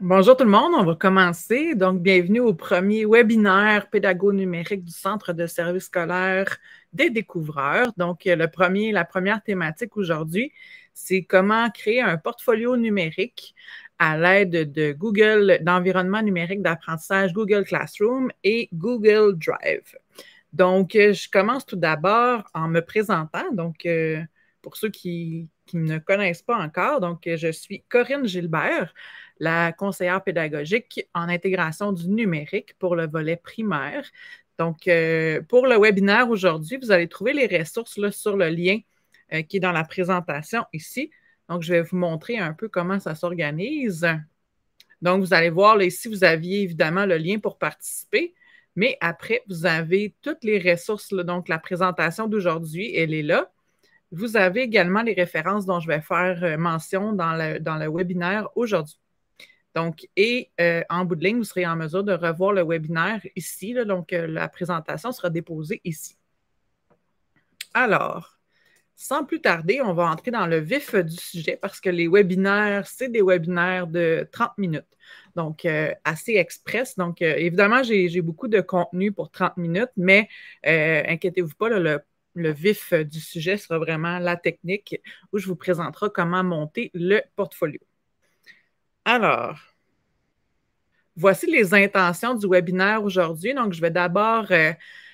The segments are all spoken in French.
Bonjour tout le monde, on va commencer. Donc, bienvenue au premier webinaire pédago-numérique du Centre de services scolaires des découvreurs. Donc, euh, le premier, la première thématique aujourd'hui, c'est comment créer un portfolio numérique à l'aide de Google, d'environnement numérique d'apprentissage Google Classroom et Google Drive. Donc, euh, je commence tout d'abord en me présentant. Donc, euh, pour ceux qui, ne connaissent pas encore. Donc, je suis Corinne Gilbert, la conseillère pédagogique en intégration du numérique pour le volet primaire. Donc, euh, pour le webinaire aujourd'hui, vous allez trouver les ressources sur le lien euh, qui est dans la présentation ici. Donc, je vais vous montrer un peu comment ça s'organise. Donc, vous allez voir ici, vous aviez évidemment le lien pour participer, mais après, vous avez toutes les ressources. donc, la présentation d'aujourd'hui, elle est là. Vous avez également les références dont je vais faire euh, mention dans le, webinaire aujourd'hui. Donc, et euh, en bout de ligne, vous serez en mesure de revoir le webinaire ici. donc, euh, la présentation sera déposée ici. Alors, sans plus tarder, on va entrer dans le vif du sujet parce que les webinaires, c'est des webinaires de 30 minutes, donc assez express. Donc, évidemment, j'ai beaucoup de contenu pour 30 minutes, mais inquiétez-vous pas, là, le le vif euh, du sujet sera vraiment la technique où je vous présenterai comment monter le portfolio. Alors, voici les intentions du webinaire aujourd'hui. Donc, je vais d'abord, euh,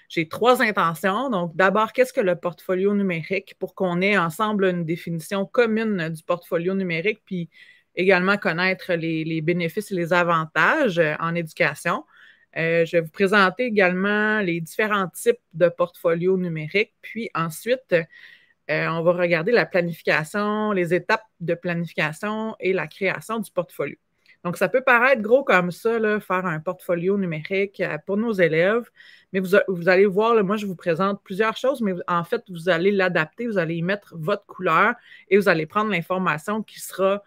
j'ai trois intentions. Donc, d'abord, qu'est-ce que le portfolio numérique pour qu'on ait ensemble une définition commune du portfolio numérique, puis également connaître les bénéfices et les avantages euh, en éducation. Euh, je vais vous présenter également les différents types de portfolios numériques. Puis ensuite, euh, on va regarder la planification, les étapes de planification et la création du portfolio. Donc, ça peut paraître gros comme ça, faire un portfolio numérique euh, pour nos élèves, mais vous, allez voir, moi, je vous présente plusieurs choses, mais en fait, vous allez l'adapter, vous allez y mettre votre couleur et vous allez prendre l'information qui sera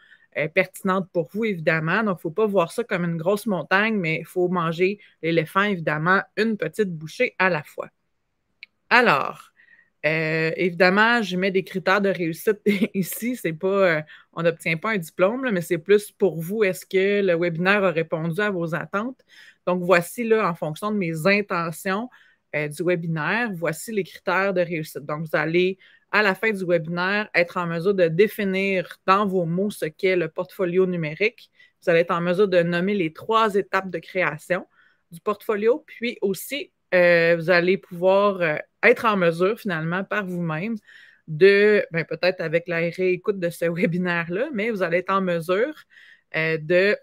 pertinente pour vous, évidemment. Donc, il ne faut pas voir ça comme une grosse montagne, mais il faut manger l'éléphant, évidemment, une petite bouchée à la fois. Alors, euh, évidemment, je mets des critères de réussite ici. C'est pas, euh, on n'obtient pas un diplôme, mais c'est plus pour vous. Est-ce que le webinaire a répondu à vos attentes? Donc, voici là, en fonction de mes intentions euh, du webinaire, voici les critères de réussite. Donc, vous allez à la fin du webinaire, être en mesure de définir dans vos mots ce qu'est le portfolio numérique. Vous allez être en mesure de nommer les trois étapes de création du portfolio, puis aussi, euh, vous allez pouvoir euh, être en mesure finalement par vous-même de, ben, peut-être avec la réécoute de ce webinaire-là, mais vous allez être en mesure euh, de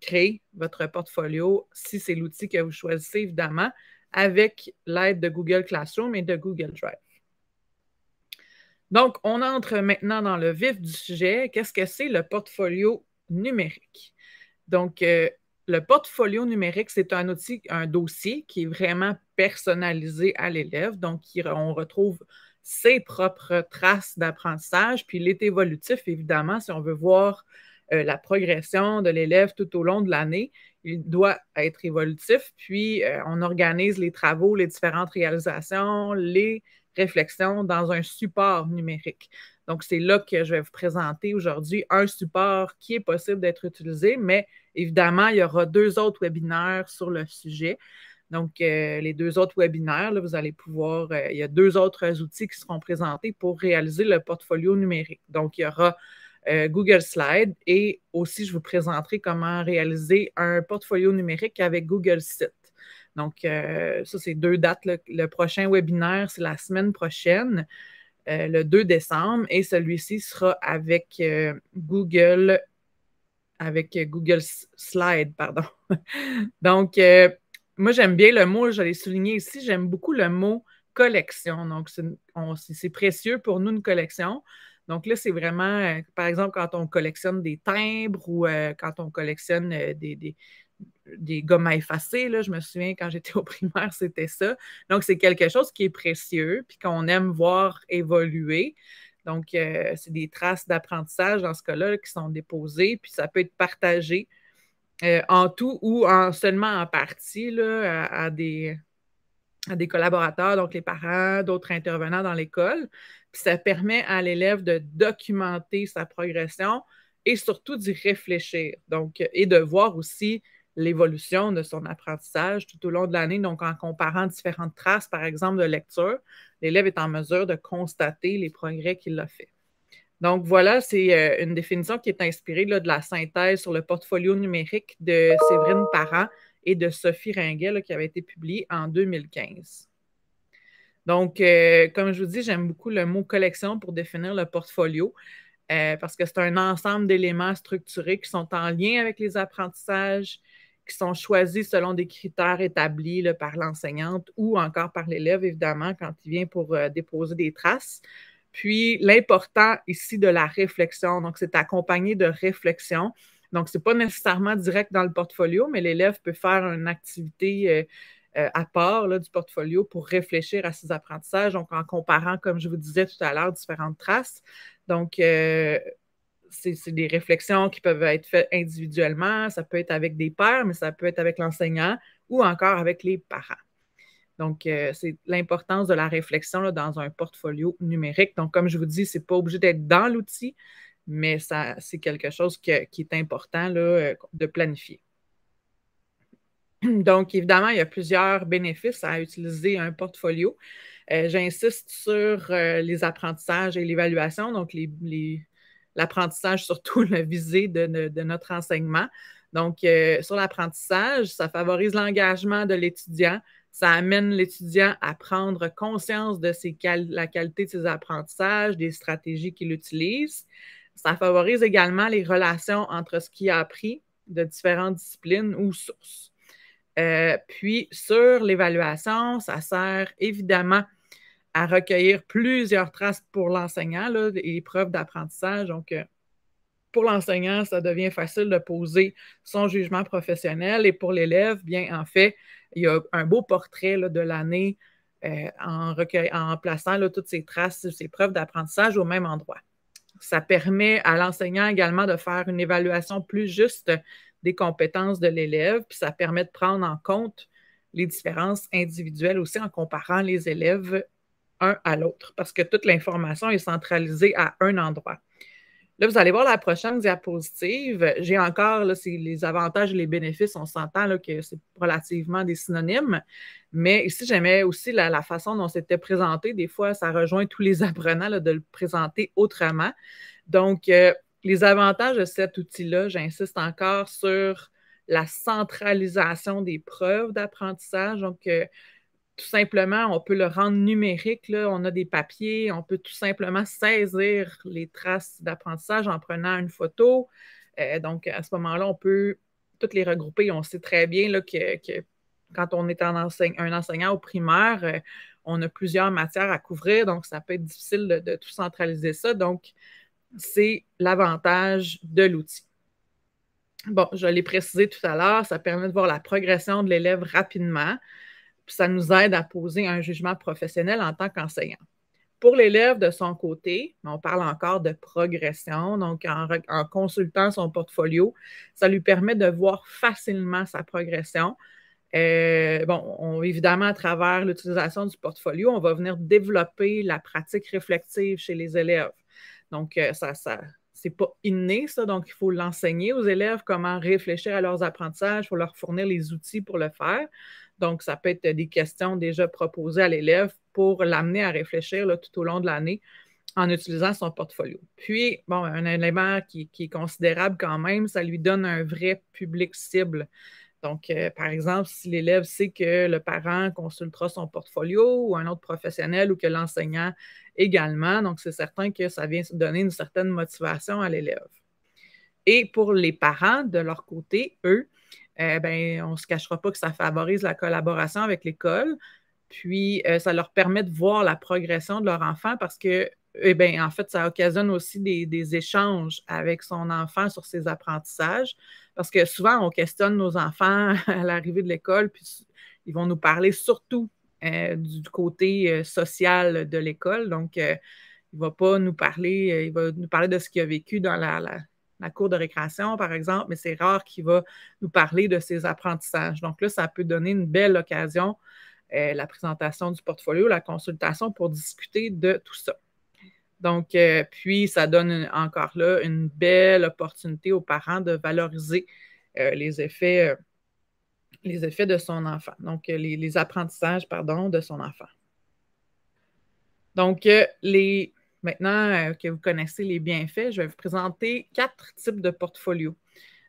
créer votre portfolio si c'est l'outil que vous choisissez, évidemment, avec l'aide de Google Classroom et de Google Drive. Donc, on entre maintenant dans le vif du sujet. Qu'est-ce que c'est le portfolio numérique? Donc, euh, le portfolio numérique, c'est un outil, un dossier qui est vraiment personnalisé à l'élève. Donc, on retrouve ses propres traces d'apprentissage, puis il est évolutif, évidemment, si on veut voir euh, la progression de l'élève tout au long de l'année. Il doit être évolutif, puis euh, on organise les travaux, les différentes réalisations, les réflexion dans un support numérique. Donc, c'est là que je vais vous présenter aujourd'hui un support qui est possible d'être utilisé, mais évidemment, il y aura deux autres webinaires sur le sujet. Donc, euh, les deux autres webinaires, là, vous allez pouvoir, euh, il y a deux autres outils qui seront présentés pour réaliser le portfolio numérique. Donc, il y aura euh, Google Slide et aussi, je vous présenterai comment réaliser un portfolio numérique avec Google Sites. Donc, euh, ça, c'est deux dates. Le, prochain webinaire, c'est la semaine prochaine, euh, le 2 décembre, et celui-ci sera avec euh, Google, avec Google Slide, pardon. Donc, moi, j'aime bien le mot, je l'ai souligné ici, j'aime beaucoup le mot collection. Donc, c'est précieux pour nous, une collection. Donc là, c'est vraiment, par exemple, quand on collectionne des timbres ou quand on collectionne des, des gommes à je me souviens quand j'étais au primaire, c'était ça. Donc, c'est quelque chose qui est précieux puis qu'on aime voir évoluer. Donc, euh, c'est des traces d'apprentissage dans ce cas-là qui sont déposées, puis ça peut être partagé euh, en tout ou en, seulement en partie à, des, à des collaborateurs, donc les parents, d'autres intervenants dans l'école. Puis ça permet à l'élève de documenter sa progression et surtout d'y réfléchir. Donc, et de voir aussi l'évolution de son apprentissage tout au long de l'année. Donc, en comparant différentes traces, par exemple, de lecture, l'élève est en mesure de constater les progrès qu'il a fait. Donc, voilà, c'est euh, une définition qui est inspirée de la synthèse sur le portfolio numérique de Séverine Parent et de Sophie Ringuet qui avait été publiée en 2015. Donc, euh, comme je vous dis, j'aime beaucoup le mot collection pour définir le portfolio. Euh, parce que c'est un ensemble d'éléments structurés qui sont en lien avec les apprentissages, qui sont choisis selon des critères établis par l'enseignante ou encore par l'élève, évidemment, quand il vient pour euh, déposer des traces. Puis l'important ici de la réflexion, donc c'est accompagné de réflexion. Donc, ce n'est pas nécessairement direct dans le portfolio, mais l'élève peut faire une activité euh, euh, à part du portfolio pour réfléchir à ses apprentissages, donc en comparant, comme je vous disais tout à l'heure, différentes traces. Donc, c'est des réflexions qui peuvent être faites individuellement, ça peut être avec des pères, mais ça peut être avec l'enseignant ou encore avec les parents. Donc, euh, c'est l'importance de la réflexion dans un portfolio numérique. Donc, comme je vous dis, ce n'est pas obligé d'être dans l'outil, mais c'est quelque chose qui est important là, euh, de planifier. Donc, évidemment, il y a plusieurs bénéfices à utiliser un portfolio. Euh, j'insiste sur les apprentissages et l'évaluation, donc les l'apprentissage, surtout le visé de, notre enseignement. Donc, euh, sur l'apprentissage, ça favorise l'engagement de l'étudiant, ça amène l'étudiant à prendre conscience de la qualité de ses apprentissages, des stratégies qu'il utilise. Ça favorise également les relations entre ce qu'il a appris de différentes disciplines ou sources. Euh, puis, sur l'évaluation, ça sert évidemment à recueillir plusieurs traces pour l'enseignant, et preuves d'apprentissage. Donc, euh, pour l'enseignant, ça devient facile de poser son jugement professionnel. Et pour l'élève, bien, en fait, il y a un beau portrait de l'année euh, en, plaçant toutes ces traces, ces preuves d'apprentissage au même endroit. Ça permet à l'enseignant également de faire une évaluation plus juste des compétences de l'élève, puis ça permet de prendre en compte les différences individuelles aussi en comparant les élèves un à l'autre parce que toute l'information est centralisée à un endroit. Là, vous allez voir la prochaine diapositive. J'ai encore là, les avantages et les bénéfices. On s'entend que c'est relativement des synonymes. Mais ici, j'aimais aussi la, façon dont c'était présenté. Des fois, ça rejoint tous les apprenants de le présenter autrement. Donc, euh, les avantages de cet outil-là, j'insiste encore sur la centralisation des preuves d'apprentissage. Donc, euh, tout simplement, on peut le rendre numérique. On a des papiers, on peut tout simplement saisir les traces d'apprentissage en prenant une photo. Euh, donc, à ce moment-là, on peut toutes les regrouper. On sait très bien que, que, quand on est un enseignant au primaire, euh, on a plusieurs matières à couvrir, donc ça peut être difficile de, de tout centraliser ça. Donc, c'est l'avantage de l'outil. Bon, je l'ai précisé tout à l'heure, ça permet de voir la progression de l'élève rapidement ça nous aide à poser un jugement professionnel en tant qu'enseignant. Pour l'élève, de son côté, ben, on parle encore de progression. Donc, en, consultant son portfolio, ça lui permet de voir facilement sa progression. Euh, bon, évidemment, à travers l'utilisation du portfolio, on va venir développer la pratique réflexive chez les élèves. Donc, euh, ça, ça c'est pas inné, ça. Donc, il faut l'enseigner aux élèves comment réfléchir à leurs apprentissages, il faut leur fournir les outils pour le faire. Donc, ça peut être des questions déjà proposées à l'élève pour l'amener à réfléchir tout au long de l'année en utilisant son portfolio. Puis, bon, un élément qui, est considérable quand même, ça lui donne un vrai public cible. Donc, euh, par exemple, si l'élève sait que le parent consultera son portfolio ou un autre professionnel ou que l'enseignant également, donc c'est certain que ça vient donner une certaine motivation à l'élève. Et pour les parents, de leur côté, eux, eh ben, on ne se cachera pas que ça favorise la collaboration avec l'école. Puis, euh, ça leur permet de voir la progression de leur enfant parce que, eh ben, en fait, ça occasionne aussi des, échanges avec son enfant sur ses apprentissages. Parce que souvent, on questionne nos enfants à l'arrivée de l'école, puis ils vont nous parler surtout euh, du côté euh, social de l'école. Donc, il ne va pas nous parler, il va nous parler de ce qu'il a vécu dans la la cour de récréation, par exemple, mais c'est rare qu'il va nous parler de ses apprentissages. Donc là, ça peut donner une belle occasion, euh, la présentation du portfolio, la consultation pour discuter de tout ça. Donc, euh, puis, ça donne encore là une belle opportunité aux parents de valoriser euh, les effets. les effets de son enfant, donc les apprentissages, pardon, de son enfant. Donc, les, Maintenant euh, que vous connaissez les bienfaits, je vais vous présenter quatre types de portfolios.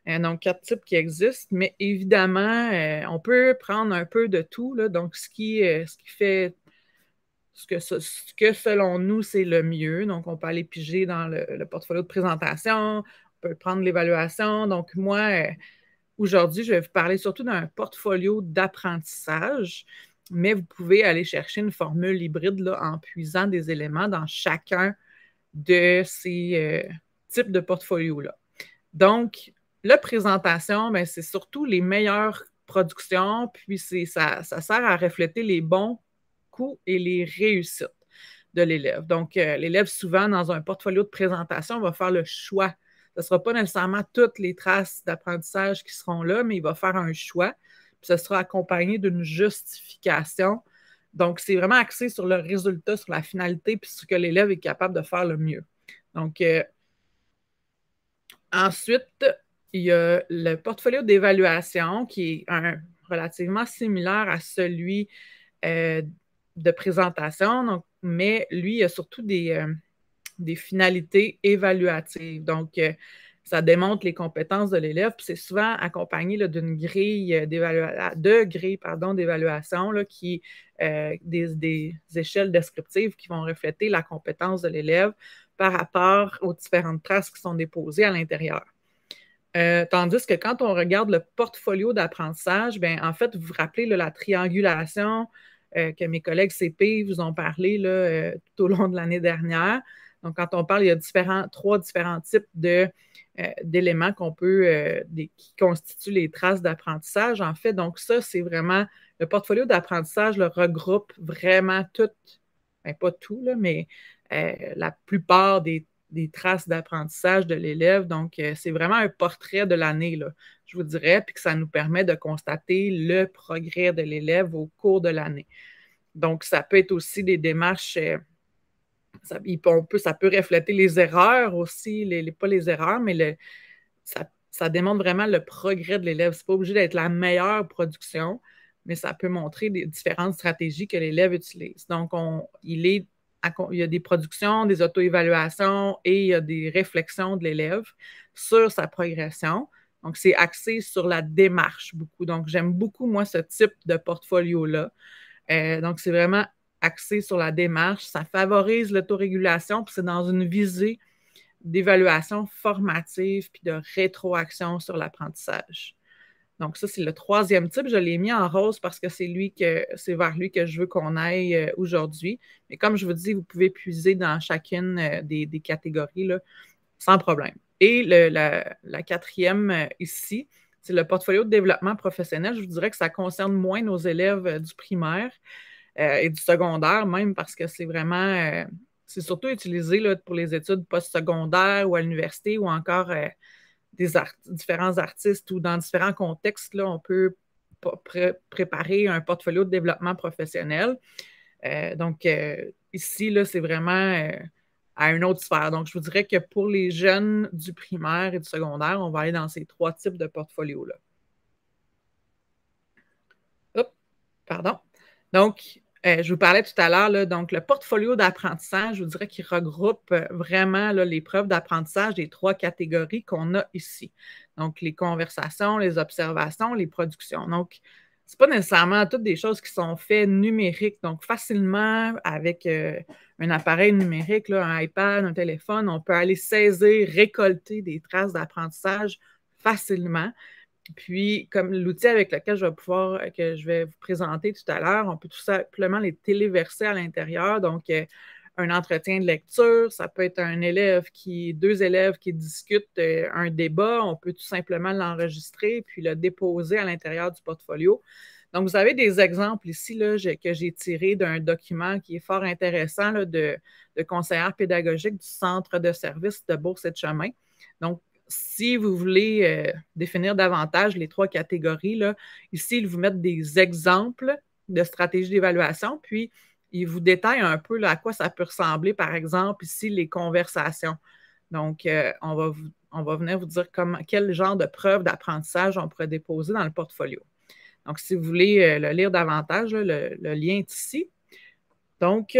Euh, donc, quatre types qui existent, mais évidemment, euh, on peut prendre un peu de tout. donc, ce qui, fait ce que, selon nous, c'est le mieux. Donc, on peut aller piger dans le portfolio de présentation, on peut prendre l'évaluation. Donc, moi, aujourd'hui, je vais vous parler surtout d'un portfolio d'apprentissage mais vous pouvez aller chercher une formule hybride en puisant des éléments dans chacun de ces euh, types de portfolios-là. Donc, la présentation, ben, c'est surtout les meilleures productions, puis ça, ça sert à refléter les bons coûts et les réussites de l'élève. Donc, euh, l'élève, souvent, dans un portfolio de présentation, va faire le choix. Ce ne sera pas nécessairement toutes les traces d'apprentissage qui seront là, mais il va faire un choix ce sera accompagné d'une justification. Donc, c'est vraiment axé sur le résultat, sur la finalité, puis ce que l'élève est capable de faire le mieux. Donc, euh, ensuite, il y a le portfolio d'évaluation qui est relativement similaire à celui euh, de présentation, mais lui, il y a surtout des, euh, des finalités évaluatives. Donc, ça démontre les compétences de l'élève. c'est souvent accompagné d'une grille euh, d'évaluation, de grilles pardon, d'évaluation qui euh, des, échelles descriptives qui vont refléter la compétence de l'élève par rapport aux différentes traces qui sont déposées à l'intérieur. Euh, tandis que quand on regarde le portfolio d'apprentissage, ben, en fait, vous vous rappelez la triangulation que mes collègues CP vous ont parlé là, tout au long de l'année dernière. Donc, quand on parle, il y a différents, trois différents types de euh, d'éléments qu'on peut, euh, qui constituent les traces d'apprentissage, en fait. Donc, ça, c'est vraiment le portfolio d'apprentissage le regroupe vraiment toutes, ben, pas tout, là, mais euh, la plupart des, traces d'apprentissage de l'élève. Donc, c'est vraiment un portrait de l'année, je vous dirais, puis que ça nous permet de constater le progrès de l'élève au cours de l'année. Donc, ça peut être aussi des démarches ça, peut, ça peut refléter les erreurs aussi, les, pas les erreurs, mais ça, démontre vraiment le progrès de l'élève. Ce n'est pas obligé d'être la meilleure production, mais ça peut montrer des différentes stratégies que l'élève utilise. Donc, il, y a des productions, des auto-évaluations et il y a des réflexions de l'élève sur sa progression. Donc, c'est axé sur la démarche beaucoup. Donc, j'aime beaucoup, moi, ce type de portfolio-là. Euh, donc, c'est vraiment axé sur la démarche. Ça favorise l'autorégulation, puis c'est dans une visée d'évaluation formative puis de rétroaction sur l'apprentissage. Donc, ça, c'est le troisième type. Je l'ai mis en rose parce que c'est lui que c'est vers lui que je veux qu'on aille euh, aujourd'hui. Mais comme je vous dis, vous pouvez puiser dans chacune euh, des, catégories sans problème. Et la, la, quatrième euh, ici, c'est le portfolio de développement professionnel. Je vous dirais que ça concerne moins nos élèves du primaire. Euh, et du secondaire même, parce que c'est vraiment, euh, c'est surtout utilisé là, pour les études postsecondaires ou à l'université ou encore euh, des différents artistes ou dans différents contextes, là, on peut préparer un portfolio de développement professionnel. donc, ici, là, c'est vraiment à une autre sphère. Donc, je vous dirais que pour les jeunes du primaire et du secondaire, on va aller dans ces trois types de portfolios-là. hop Pardon. Donc, euh, je vous parlais tout à l'heure, donc le portfolio d'apprentissage, je vous dirais qu'il regroupe euh, vraiment les preuves d'apprentissage des trois catégories qu'on a ici. Donc, les conversations, les observations, les productions. Donc, ce pas nécessairement toutes des choses qui sont faites numériques. Donc, facilement, avec euh, un appareil numérique, un iPad, un téléphone, on peut aller saisir, récolter des traces d'apprentissage facilement. Puis, comme l'outil avec lequel je vais pouvoir, euh, que je vais vous présenter tout à l'heure, on peut tout simplement les téléverser à l'intérieur. Donc, euh, un entretien de lecture, ça peut être un élève qui, deux élèves qui discutent euh, un débat, on peut tout simplement l'enregistrer puis le déposer à l'intérieur du portfolio. Donc, vous avez des exemples ici là, que j'ai tirés d'un document qui est fort intéressant de, de conseillère pédagogique du Centre de services de Bourse et de Chemin. Donc, si vous voulez euh, définir davantage les trois catégories, ici, ils vous mettent des exemples de stratégies d'évaluation, puis ils vous détaillent un peu à quoi ça peut ressembler, par exemple, ici, les conversations. Donc, euh, on, va venir vous dire comment, quel genre de preuves d'apprentissage on pourrait déposer dans le portfolio. Donc, si vous voulez euh, le lire davantage, le, le, lien est ici. Donc,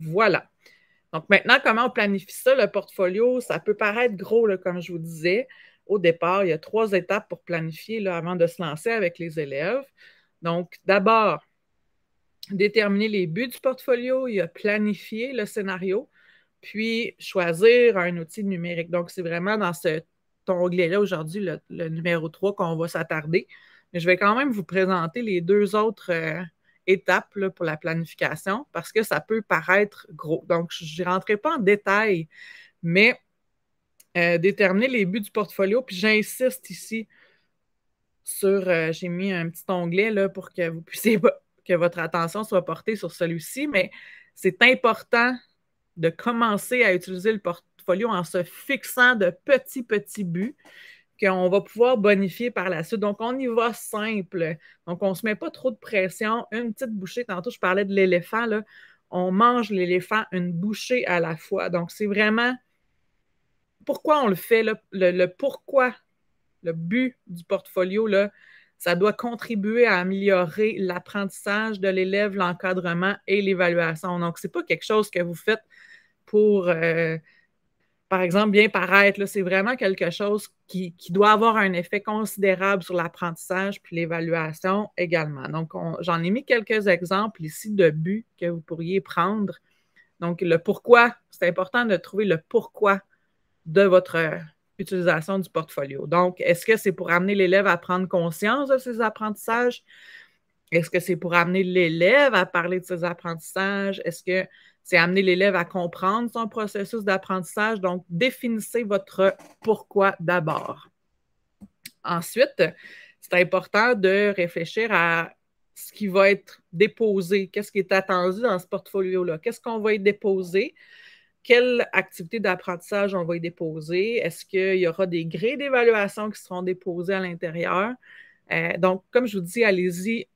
voilà. Donc maintenant, comment on planifie ça, le portfolio? Ça peut paraître gros, comme je vous disais. Au départ, il y a trois étapes pour planifier avant de se lancer avec les élèves. Donc, d'abord, déterminer les buts du portfolio, il y a planifier le scénario, puis choisir un outil numérique. Donc, c'est vraiment dans ce onglet-là aujourd'hui, le, numéro 3, qu'on va s'attarder. Mais je vais quand même vous présenter les deux autres. Euh, étape pour la planification parce que ça peut paraître gros. Donc, je ne rentrerai pas en détail, mais euh, déterminer les buts du portfolio, puis j'insiste ici sur, euh, j'ai mis un petit onglet là, pour que vous puissiez, que votre attention soit portée sur celui-ci, mais c'est important de commencer à utiliser le portfolio en se fixant de petits, petits buts qu'on va pouvoir bonifier par la suite. Donc, on y va simple. Donc, on ne se met pas trop de pression. Une petite bouchée, tantôt, je parlais de l'éléphant, On mange l'éléphant une bouchée à la fois. Donc, c'est vraiment pourquoi on le fait, le, pourquoi, le but du portfolio, là, ça doit contribuer à améliorer l'apprentissage de l'élève, l'encadrement et l'évaluation. Donc, ce n'est pas quelque chose que vous faites pour euh, par exemple, bien paraître. C'est vraiment quelque chose qui, doit avoir un effet considérable sur l'apprentissage puis l'évaluation également. Donc, j'en ai mis quelques exemples ici de buts que vous pourriez prendre. Donc, le pourquoi, c'est important de trouver le pourquoi de votre utilisation du portfolio. Donc, est-ce que c'est pour amener l'élève à prendre conscience de ses apprentissages? Est-ce que c'est pour amener l'élève à parler de ses apprentissages? Est-ce que c'est amener l'élève à comprendre son processus d'apprentissage. Donc, définissez votre pourquoi d'abord. Ensuite, c'est important de réfléchir à ce qui va être déposé, qu'est-ce qui est attendu dans ce portfolio-là, qu'est-ce qu'on va y déposer, quelle activité d'apprentissage on va y déposer, est-ce qu'il y aura des grés d'évaluation qui seront déposés à l'intérieur. Euh, donc, comme je vous dis, allez-y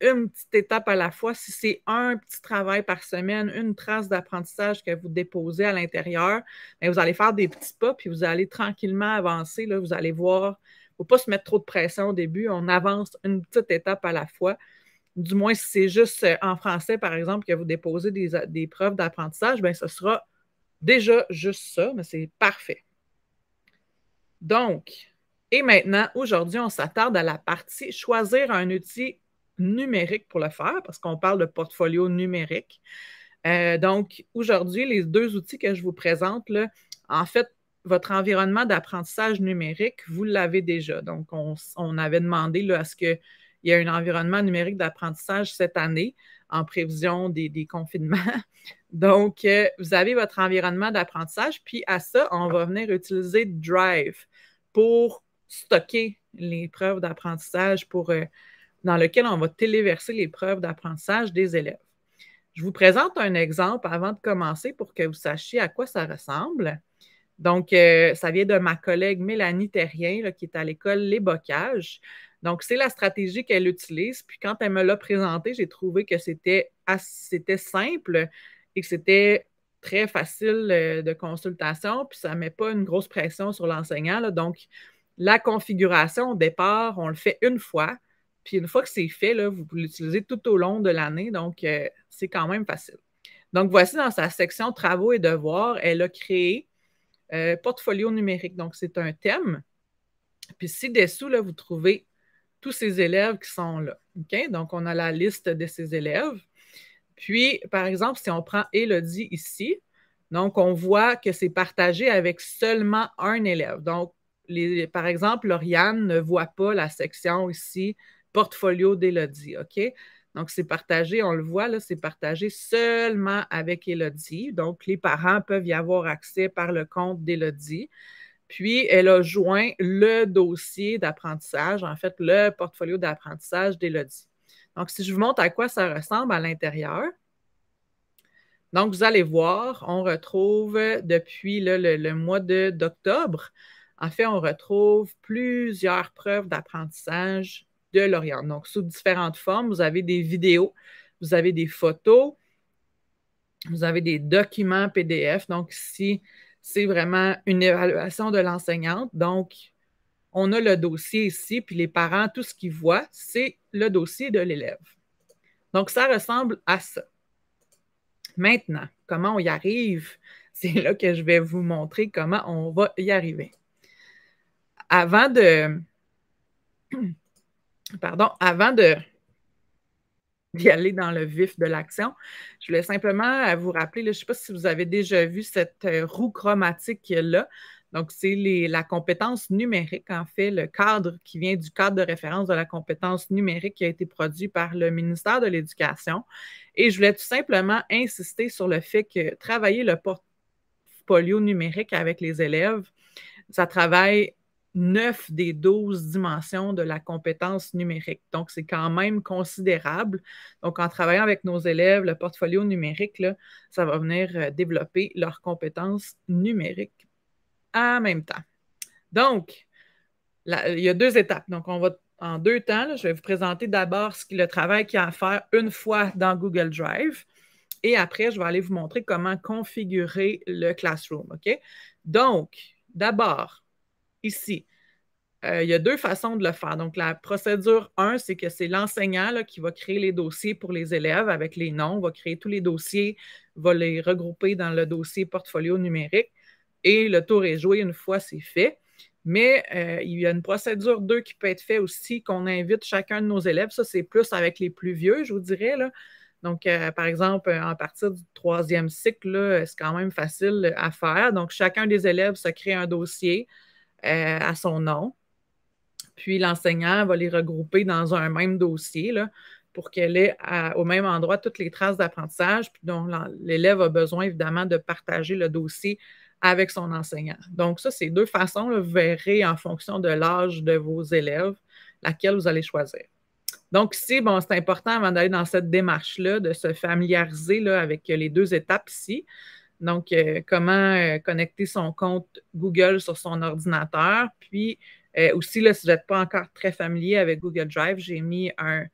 une petite étape à la fois, si c'est un petit travail par semaine, une trace d'apprentissage que vous déposez à l'intérieur, ben, vous allez faire des petits pas, puis vous allez tranquillement avancer. Là, vous allez voir, il ne faut pas se mettre trop de pression au début, on avance une petite étape à la fois. Du moins, si c'est juste euh, en français, par exemple, que vous déposez des, des preuves d'apprentissage, bien, ce sera déjà juste ça, mais c'est parfait. Donc, et maintenant, aujourd'hui, on s'attarde à la partie choisir un outil numérique pour le faire, parce qu'on parle de portfolio numérique. Euh, donc, aujourd'hui, les deux outils que je vous présente, là, en fait, votre environnement d'apprentissage numérique, vous l'avez déjà. Donc, on, avait demandé là, à ce qu'il y ait un environnement numérique d'apprentissage cette année en prévision des, des confinements. Donc, euh, vous avez votre environnement d'apprentissage, puis à ça, on va venir utiliser Drive pour stocker les preuves d'apprentissage, pour euh, dans lequel on va téléverser les preuves d'apprentissage des élèves. Je vous présente un exemple avant de commencer pour que vous sachiez à quoi ça ressemble. Donc, euh, ça vient de ma collègue Mélanie Terrien, qui est à l'école Les Bocages. Donc, c'est la stratégie qu'elle utilise. Puis quand elle me l'a présentée, j'ai trouvé que c'était simple et que c'était très facile euh, de consultation, puis ça ne met pas une grosse pression sur l'enseignant. Donc, la configuration au départ, on le fait une fois. Puis une fois que c'est fait, vous pouvez l'utiliser tout au long de l'année, donc euh, c'est quand même facile. Donc voici dans sa section travaux et devoirs, elle a créé euh, portfolio numérique. Donc c'est un thème. Puis ci-dessous, là, vous trouvez tous ces élèves qui sont là. Donc on a la liste de ces élèves. Puis, par exemple, si on prend Elodie ici, donc on voit que c'est partagé avec seulement un élève. Donc, par exemple, Lauriane ne voit pas la section ici portfolio d'Elodie, OK? Donc, c'est partagé, on le voit, là, c'est partagé seulement avec Elodie. Donc, les parents peuvent y avoir accès par le compte d'Elodie. Puis, elle a joint le dossier d'apprentissage, en fait, le portfolio d'apprentissage d'Elodie. Donc, si je vous montre à quoi ça ressemble à l'intérieur, donc, vous allez voir, on retrouve depuis le, le, mois d'octobre, en fait, on retrouve plusieurs preuves d'apprentissage Lorient. Donc, sous différentes formes, vous avez des vidéos, vous avez des photos, vous avez des documents PDF. Donc, ici, c'est vraiment une évaluation de l'enseignante. Donc, on a le dossier ici, puis les parents, tout ce qu'ils voient, c'est le dossier de l'élève. Donc, ça ressemble à ça. Maintenant, comment on y arrive? C'est là que je vais vous montrer comment on va y arriver. Avant de, Pardon, avant d'y aller dans le vif de l'action. Je voulais simplement euh, vous rappeler, je ne sais pas si vous avez déjà vu cette euh, roue chromatique euh, là. Donc, c'est la compétence numérique, en fait, le cadre qui vient du cadre de référence de la compétence numérique qui a été produit par le ministère de l'Éducation. Et je voulais tout simplement insister sur le fait que travailler le portfolio numérique avec les élèves, ça travaille 9 des douze dimensions de la compétence numérique. Donc, c'est quand même considérable. Donc, en travaillant avec nos élèves, le portfolio numérique, ça va venir euh, développer leurs compétences numériques en même temps. Donc, il y a deux étapes. Donc, on va en deux temps, je vais vous présenter d'abord le travail qu'il y a à faire une fois dans Google Drive. Et après, je vais aller vous montrer comment configurer le Classroom. OK? Donc, d'abord, ici. Euh, il y a deux façons de le faire. Donc, la procédure 1, c'est que c'est l'enseignant qui va créer les dossiers pour les élèves avec les noms, va créer tous les dossiers, va les regrouper dans le dossier portfolio numérique et le tour est joué une fois c'est fait. Mais euh, il y a une procédure 2 qui peut être faite aussi, qu'on invite chacun de nos élèves. Ça, c'est plus avec les plus vieux, je vous dirais. Donc, euh, par exemple, à partir du troisième cycle, c'est quand même facile à faire. Donc, chacun des élèves se crée un dossier, euh, à son nom. Puis l'enseignant va les regrouper dans un même dossier pour qu'elle ait au même endroit toutes les traces d'apprentissage, puis dont l'élève a besoin évidemment de partager le dossier avec son enseignant. Donc ça, c'est deux façons. Là, vous verrez en fonction de l'âge de vos élèves laquelle vous allez choisir. Donc ici, bon, c'est important avant d'aller dans cette démarche-là de se familiariser avec les deux étapes ici. Donc, euh, comment euh, connecter son compte Google sur son ordinateur. Puis euh, aussi, si vous n'êtes pas encore très familier avec Google Drive, j'ai mis un,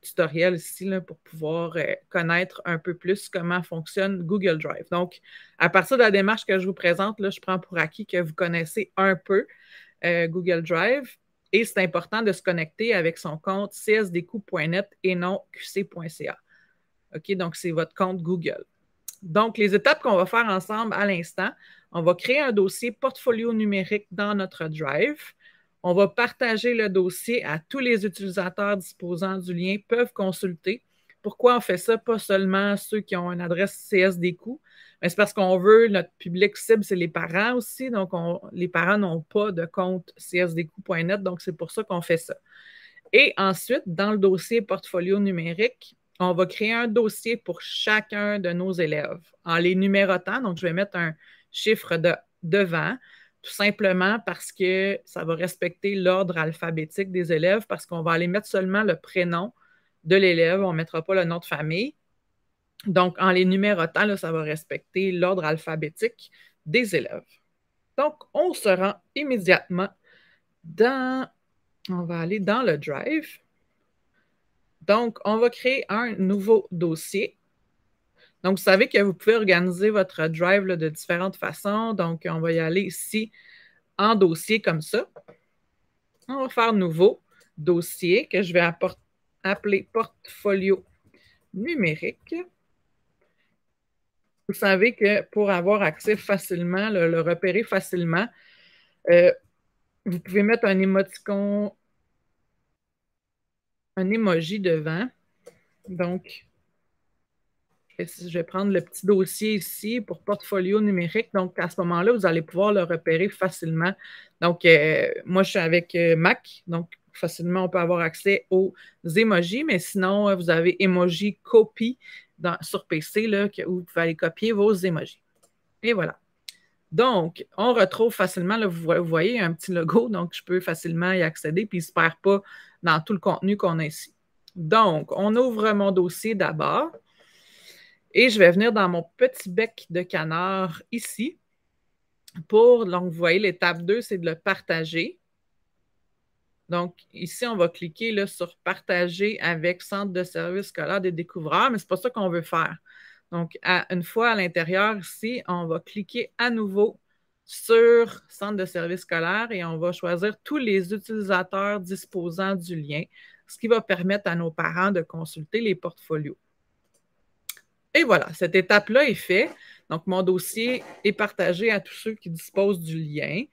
tutoriel ici pour pouvoir connaître un peu plus comment fonctionne Google Drive. Donc, à partir de la démarche que je vous présente, je prends pour acquis que vous connaissez un peu Google Drive. Et c'est important de se connecter avec son compte csdcoup.net et non qc.ca. OK, donc c'est votre compte Google. Donc, les étapes qu'on va faire ensemble à l'instant, on va créer un dossier portfolio numérique dans notre Drive. On va partager le dossier à tous les utilisateurs disposant du lien peuvent consulter. Pourquoi on fait ça? Pas seulement ceux qui ont une adresse CSDQ, mais c'est parce qu'on veut, notre public cible, c'est les parents aussi. Donc, les parents n'ont pas de compte csdq.net, donc c'est pour ça qu'on fait ça. Et ensuite, dans le dossier portfolio numérique, on va créer un dossier pour chacun de nos élèves en les numérotant. Donc, je vais mettre un chiffre de, devant, tout simplement parce que ça va respecter l'ordre alphabétique des élèves, parce qu'on va aller mettre seulement le prénom de l'élève, on ne mettra pas le nom de famille. Donc, en les numérotant, ça va respecter l'ordre alphabétique des élèves. Donc, on se rend immédiatement dans, on va aller dans le drive. Donc, on va créer un nouveau dossier. Donc, vous savez que vous pouvez organiser votre drive de différentes façons. Donc, on va y aller ici en dossier comme ça. On va faire nouveau dossier que je vais appeler portfolio numérique. Vous savez que pour avoir accès facilement, le, repérer facilement, euh, vous pouvez mettre un émoticon un emoji devant. Donc, je vais prendre le petit dossier ici pour portfolio numérique. Donc, à ce moment-là, vous allez pouvoir le repérer facilement. Donc, euh, moi, je suis avec euh, Mac. Donc, facilement, on peut avoir accès aux emojis. Mais sinon, euh, vous avez emoji copie dans, sur PC là, où vous pouvez aller copier vos emojis. Et voilà. Donc, on retrouve facilement, là, vous voyez un petit logo, donc je peux facilement y accéder, puis il ne se perd pas dans tout le contenu qu'on a ici. Donc, on ouvre mon dossier d'abord et je vais venir dans mon petit bec de canard ici pour, donc, vous voyez, l'étape 2, c'est de le partager. Donc, ici, on va cliquer sur Partager avec Centre de services scolaire des découvreurs, mais ce n'est pas ça qu'on veut faire. Donc, une fois à l'intérieur, ici, on va cliquer à nouveau sur Centre de service scolaire et on va choisir tous les utilisateurs disposant du lien, ce qui va permettre à nos parents de consulter les portfolios. Et voilà, cette étape-là est faite. Donc, mon dossier est partagé à tous ceux qui disposent du lien.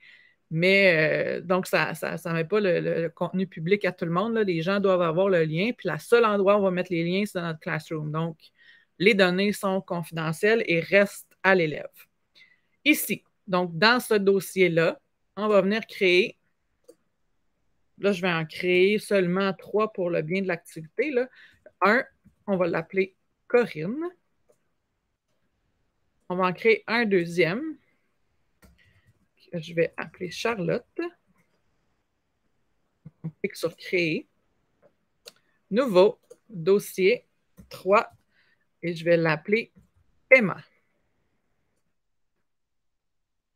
Mais euh, donc, ça ne ça, ça met pas le, contenu public à tout le monde. Les gens doivent avoir le lien. Puis, la seul endroit où on va mettre les liens, c'est dans notre classroom. Donc, les données sont confidentielles et restent à l'élève. Ici, donc, dans ce dossier-là, on va venir créer. Là, je vais en créer seulement trois pour le bien de l'activité. Un, on va l'appeler Corinne. On va en créer un deuxième. je vais appeler Charlotte. On clique sur Créer. Nouveau dossier 3 et je vais l'appeler Emma.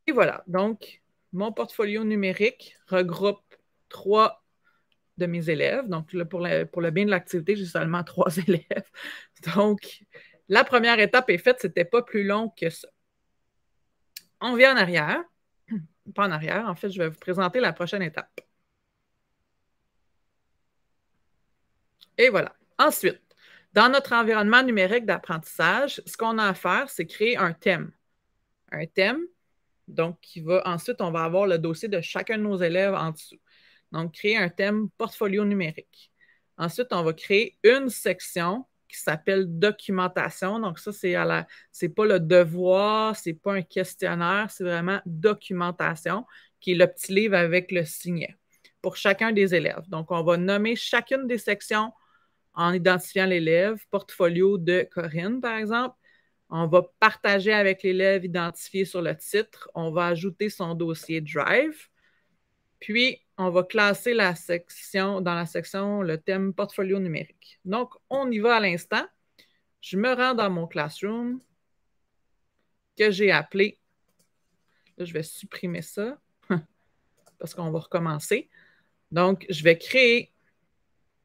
Et voilà, donc mon portfolio numérique regroupe trois de mes élèves. Donc, pour, le bien de l'activité, j'ai seulement trois élèves. Donc, la première étape est faite, n'était pas plus long que ça. On vient en arrière. Pas en arrière, en fait, je vais vous présenter la prochaine étape. Et voilà. Ensuite, dans notre environnement numérique d'apprentissage, ce qu'on a à faire, c'est créer un thème. Un thème donc, ensuite, on va avoir le dossier de chacun de nos élèves en dessous. Donc, créer un thème portfolio numérique. Ensuite, on va créer une section qui s'appelle documentation. Donc, ça, c'est à C'est pas le devoir, c'est pas un questionnaire, c'est vraiment documentation, qui est le petit livre avec le signet pour chacun des élèves. Donc, on va nommer chacune des sections en identifiant l'élève, portfolio de Corinne, par exemple, on va partager avec l'élève identifié sur le titre. On va ajouter son dossier Drive. Puis, on va classer la section, dans la section le thème portfolio numérique. Donc, on y va à l'instant. Je me rends dans mon classroom que j'ai appelé. je vais supprimer ça parce qu'on va recommencer. Donc, je vais créer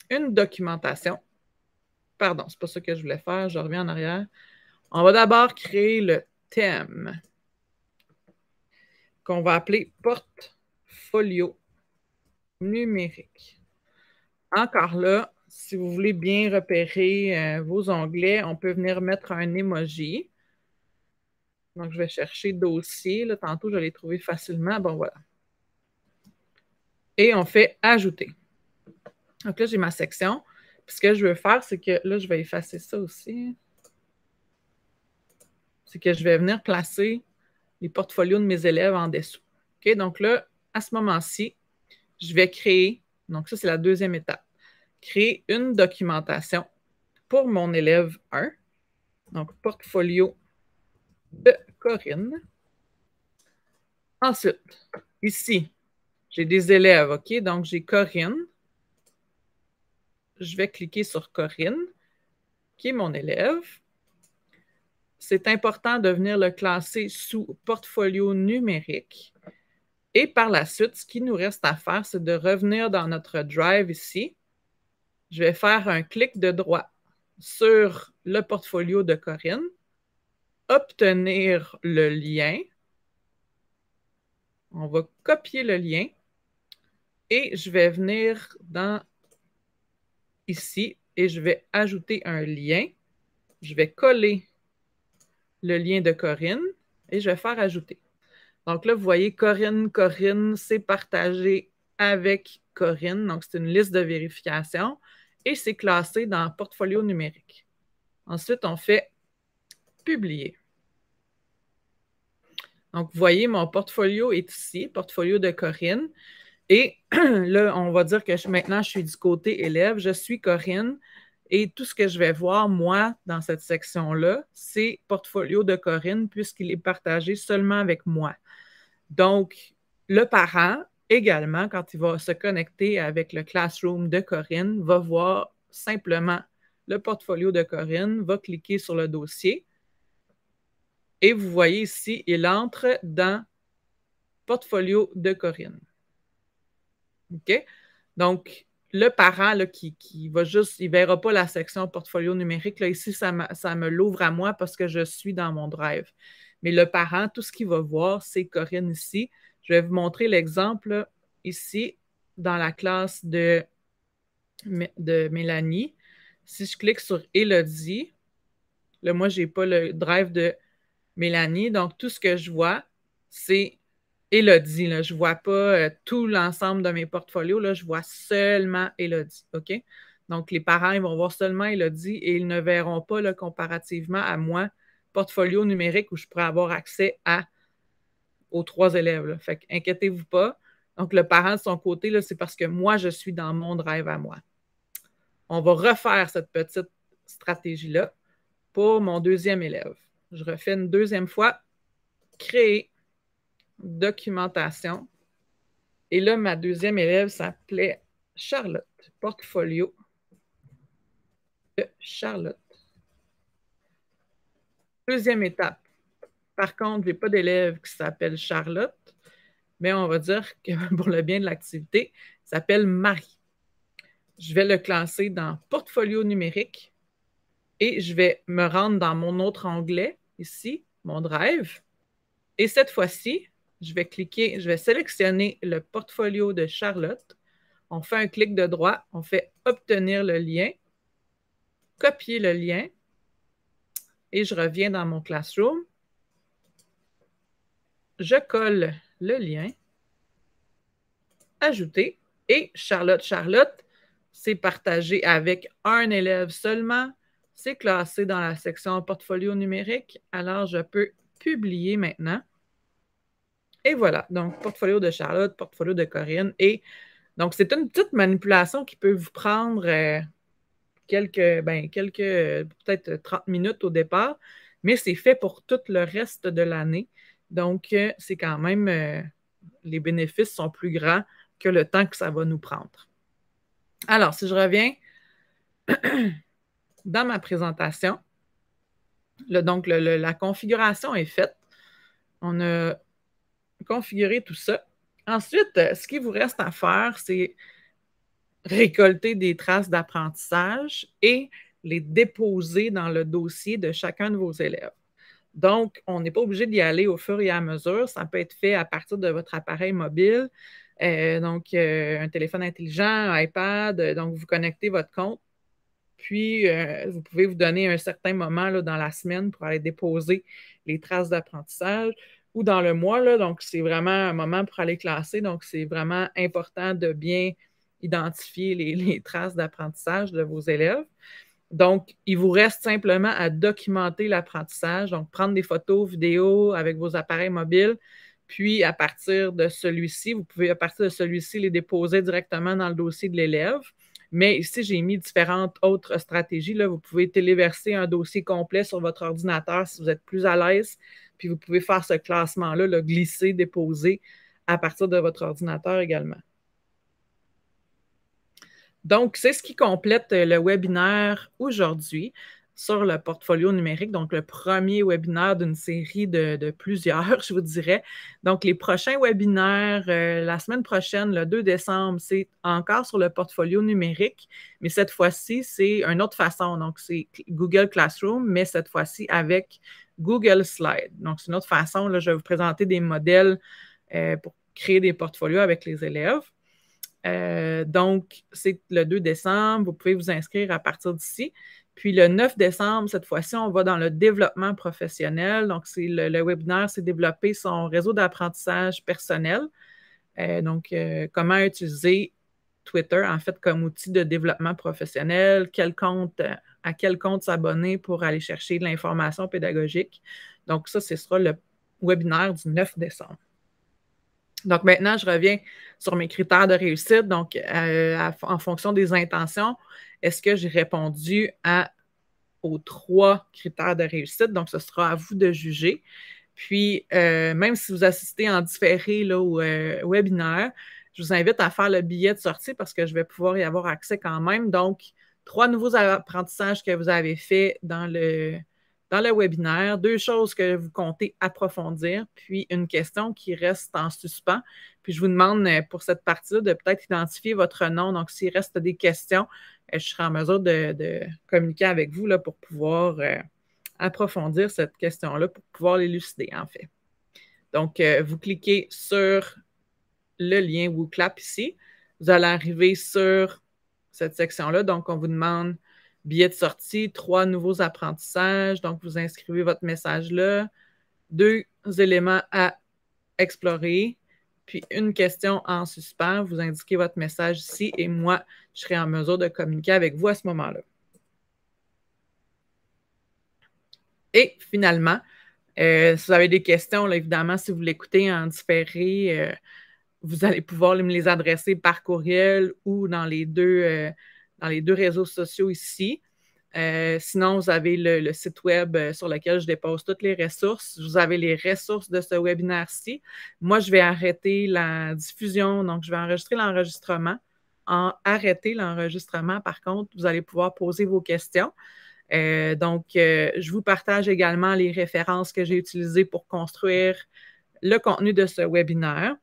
une documentation. Pardon, c'est pas ça que je voulais faire. Je reviens en arrière. On va d'abord créer le thème qu'on va appeler portfolio numérique. Encore là, si vous voulez bien repérer euh, vos onglets, on peut venir mettre un emoji. Donc, je vais chercher dossier. Là, tantôt, je l'ai trouvé facilement. Bon, voilà. Et on fait ajouter. Donc là, j'ai ma section. Puis ce que je veux faire, c'est que là, je vais effacer ça aussi c'est que je vais venir placer les portfolios de mes élèves en dessous. Donc là, à ce moment-ci, je vais créer, donc ça c'est la deuxième étape, créer une documentation pour mon élève 1, donc portfolio de Corinne. Ensuite, ici, j'ai des élèves, OK? Donc, j'ai Corinne. Je vais cliquer sur Corinne, qui est mon élève c'est important de venir le classer sous portfolio numérique. Et par la suite, ce qui nous reste à faire, c'est de revenir dans notre Drive ici. Je vais faire un clic de droit sur le portfolio de Corinne, obtenir le lien. On va copier le lien et je vais venir dans ici et je vais ajouter un lien. Je vais coller le lien de Corinne et je vais faire ajouter. Donc là, vous voyez Corinne, Corinne, c'est partagé avec Corinne. Donc, c'est une liste de vérification et c'est classé dans portfolio numérique. Ensuite, on fait publier. Donc, vous voyez, mon portfolio est ici, portfolio de Corinne. Et là, on va dire que maintenant, je suis du côté élève. Je suis Corinne. Et tout ce que je vais voir, moi, dans cette section-là, c'est portfolio de Corinne, puisqu'il est partagé seulement avec moi. Donc, le parent, également, quand il va se connecter avec le classroom de Corinne, va voir simplement le portfolio de Corinne, va cliquer sur le dossier. Et vous voyez ici, il entre dans portfolio de Corinne. OK? Donc, le parent qui, va juste, il ne verra pas la section portfolio numérique. Là, ici, ça me, l'ouvre à moi parce que je suis dans mon drive. Mais le parent, tout ce qu'il va voir, c'est Corinne ici. Je vais vous montrer l'exemple ici dans la classe de, de Mélanie. Si je clique sur Elodie, moi, je n'ai pas le drive de Mélanie. Donc, tout ce que je vois, c'est Elodie. Je ne vois pas euh, tout l'ensemble de mes portfolios. Là, je vois seulement Elodie. OK? Donc, les parents, ils vont voir seulement Elodie et ils ne verront pas là, comparativement à moi, portfolio numérique où je pourrais avoir accès à, aux trois élèves. Fait inquiétez-vous pas. Donc, le parent de son côté, c'est parce que moi, je suis dans mon drive à moi. On va refaire cette petite stratégie-là pour mon deuxième élève. Je refais une deuxième fois, créer documentation. Et là, ma deuxième élève s'appelait Charlotte, portfolio de Charlotte. Deuxième étape. Par contre, je n'ai pas d'élève qui s'appelle Charlotte, mais on va dire que pour le bien de l'activité, s'appelle Marie. Je vais le classer dans portfolio numérique et je vais me rendre dans mon autre onglet ici, mon drive. Et cette fois-ci, je vais cliquer, je vais sélectionner le portfolio de Charlotte. On fait un clic de droit, on fait obtenir le lien, copier le lien et je reviens dans mon Classroom. Je colle le lien, ajouter et Charlotte, Charlotte, c'est partagé avec un élève seulement. C'est classé dans la section portfolio numérique. Alors, je peux publier maintenant. Et voilà, donc portfolio de Charlotte, portfolio de Corinne. Et donc, c'est une petite manipulation qui peut vous prendre euh, quelques, ben, quelques peut-être 30 minutes au départ, mais c'est fait pour tout le reste de l'année. Donc, euh, c'est quand même, euh, les bénéfices sont plus grands que le temps que ça va nous prendre. Alors, si je reviens dans ma présentation, donc la configuration est faite. On a configurer tout ça. Ensuite, euh, ce qui vous reste à faire, c'est récolter des traces d'apprentissage et les déposer dans le dossier de chacun de vos élèves. Donc, on n'est pas obligé d'y aller au fur et à mesure. Ça peut être fait à partir de votre appareil mobile, euh, donc euh, un téléphone intelligent, un iPad. donc, vous connectez votre compte, puis vous pouvez vous donner un certain moment dans la semaine pour aller déposer les traces d'apprentissage ou dans le mois. donc, c'est vraiment un moment pour aller classer. Donc, c'est vraiment important de bien identifier les, traces d'apprentissage de vos élèves. Donc, il vous reste simplement à documenter l'apprentissage, donc prendre des photos, vidéos avec vos appareils mobiles, puis à partir de celui-ci, vous pouvez à partir de celui-ci les déposer directement dans le dossier de l'élève. Mais ici, j'ai mis différentes autres stratégies. Là, vous pouvez téléverser un dossier complet sur votre ordinateur si vous êtes plus à l'aise. Puis vous pouvez faire ce classement-là, le glisser, déposer à partir de votre ordinateur également. Donc, c'est ce qui complète le webinaire aujourd'hui sur le portfolio numérique, donc le premier webinaire d'une série de, plusieurs, je vous dirais. Donc, les prochains webinaires, euh, la semaine prochaine, le 2 décembre, c'est encore sur le portfolio numérique, mais cette fois-ci, c'est une autre façon. Donc, c'est Google Classroom, mais cette fois-ci avec Google Slides. Donc, c'est une autre façon. Là, je vais vous présenter des modèles euh, pour créer des portfolios avec les élèves. Euh, donc, c'est le 2 décembre. Vous pouvez vous inscrire à partir d'ici. Puis le 9 décembre, cette fois-ci, on va dans le développement professionnel. Donc, c'est le, webinaire, c'est développer son réseau d'apprentissage personnel. Euh, donc, euh, comment utiliser Twitter, en fait, comme outil de développement professionnel, euh, à quel compte s'abonner pour aller chercher de l'information pédagogique. Donc, ça, ce sera le webinaire du 9 décembre. Donc maintenant, je reviens sur mes critères de réussite, donc euh, en fonction des intentions, est-ce que j'ai répondu aux trois critères de réussite? Donc ce sera à vous de juger. Puis, euh, même si vous assistez en différé au euh, webinaire, je vous invite à faire le billet de sortie parce que je vais pouvoir y avoir accès quand même. Donc, trois nouveaux apprentissages que vous avez faits dans le, dans le webinaire, deux choses que vous comptez approfondir, puis une question qui reste en suspens. Puis je vous demande euh, pour cette partie-là de peut-être identifier votre nom. Donc, s'il reste des questions, euh, je serai en mesure de, communiquer avec vous là, pour pouvoir euh, approfondir cette question-là, pour pouvoir l'élucider, en fait. Donc, vous cliquez sur le lien WooClap ici. Vous allez arriver sur cette section-là. Donc, on vous demande billet de sortie, trois nouveaux apprentissages. Donc, vous inscrivez votre message là, deux éléments à explorer, puis une question en suspens. Vous indiquez votre message ici et moi, je serai en mesure de communiquer avec vous à ce moment-là. Et finalement, euh, si vous avez des questions, évidemment, si vous l'écoutez en différé, euh, vous allez pouvoir me les adresser par courriel ou dans les deux. Euh, dans les deux réseaux sociaux ici. Euh, sinon, vous avez le, site web euh, sur lequel je dépose toutes les ressources. Vous avez les ressources de ce webinaire-ci. Moi, je vais arrêter la diffusion, donc je vais enregistrer l'enregistrement. En arrêter l'enregistrement, par contre, vous allez pouvoir poser vos questions. Euh, donc, je vous partage également les références que j'ai utilisées pour construire le contenu de ce webinaire.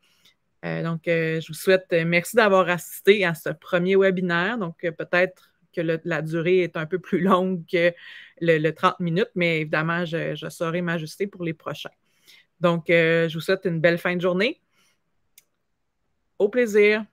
Euh, donc, euh, je vous souhaite euh, merci d'avoir assisté à ce premier webinaire. Donc, peut-être que la durée est un peu plus longue que le, 30 minutes, mais évidemment, je, je saurai m'ajuster pour les prochains. Donc, je vous souhaite une belle fin de journée. Au plaisir.